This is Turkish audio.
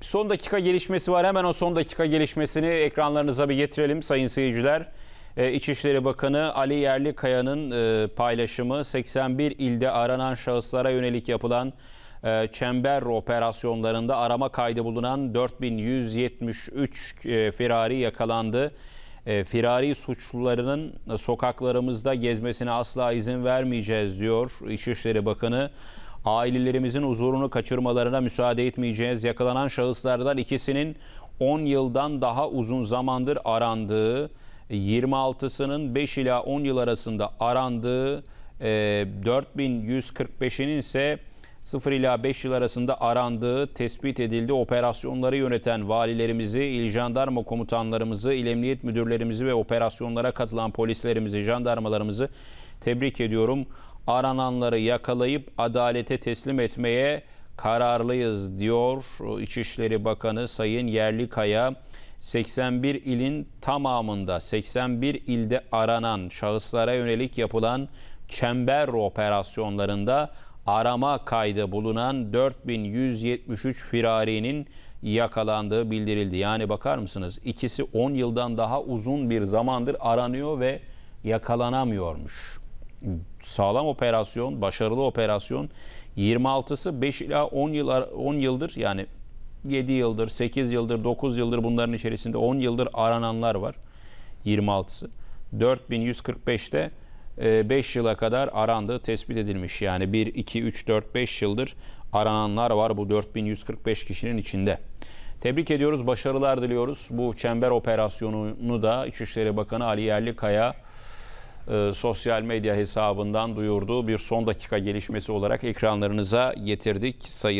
son dakika gelişmesi var. Hemen o son dakika gelişmesini ekranlarınıza bir getirelim sayın seyirciler. Ee, İçişleri Bakanı Ali Yerlikaya'nın e, paylaşımı 81 ilde aranan şahıslara yönelik yapılan e, çember operasyonlarında arama kaydı bulunan 4173 e, firari yakalandı. E, firari suçlularının sokaklarımızda gezmesine asla izin vermeyeceğiz diyor İçişleri Bakanı. Ailelerimizin huzurunu kaçırmalarına müsaade etmeyeceğiz. Yakalanan şahıslardan ikisinin 10 yıldan daha uzun zamandır arandığı, 26'sının 5 ila 10 yıl arasında arandığı, 4145'inin e, ise 0 ila 5 yıl arasında arandığı tespit edildi. Operasyonları yöneten valilerimizi, il jandarma komutanlarımızı, il emniyet müdürlerimizi ve operasyonlara katılan polislerimizi, jandarmalarımızı tebrik ediyorum arananları yakalayıp adalete teslim etmeye kararlıyız diyor İçişleri Bakanı Sayın Yerlikaya. 81 ilin tamamında 81 ilde aranan şahıslara yönelik yapılan çember operasyonlarında arama kaydı bulunan 4173 firarinin yakalandığı bildirildi. Yani bakar mısınız ikisi 10 yıldan daha uzun bir zamandır aranıyor ve yakalanamıyormuş sağlam operasyon, başarılı operasyon 26'sı 5 ila 10 yıl 10 yıldır yani 7 yıldır, 8 yıldır, 9 yıldır bunların içerisinde 10 yıldır arananlar var. 26'sı. 4145'te 5 yıla kadar arandığı tespit edilmiş. Yani 1, 2, 3, 4, 5 yıldır arananlar var bu 4145 kişinin içinde. Tebrik ediyoruz, başarılar diliyoruz. Bu çember operasyonunu da İçişleri Bakanı Ali Yerlikaya e, sosyal medya hesabından duyurduğu bir son dakika gelişmesi olarak ekranlarınıza getirdik. Sayın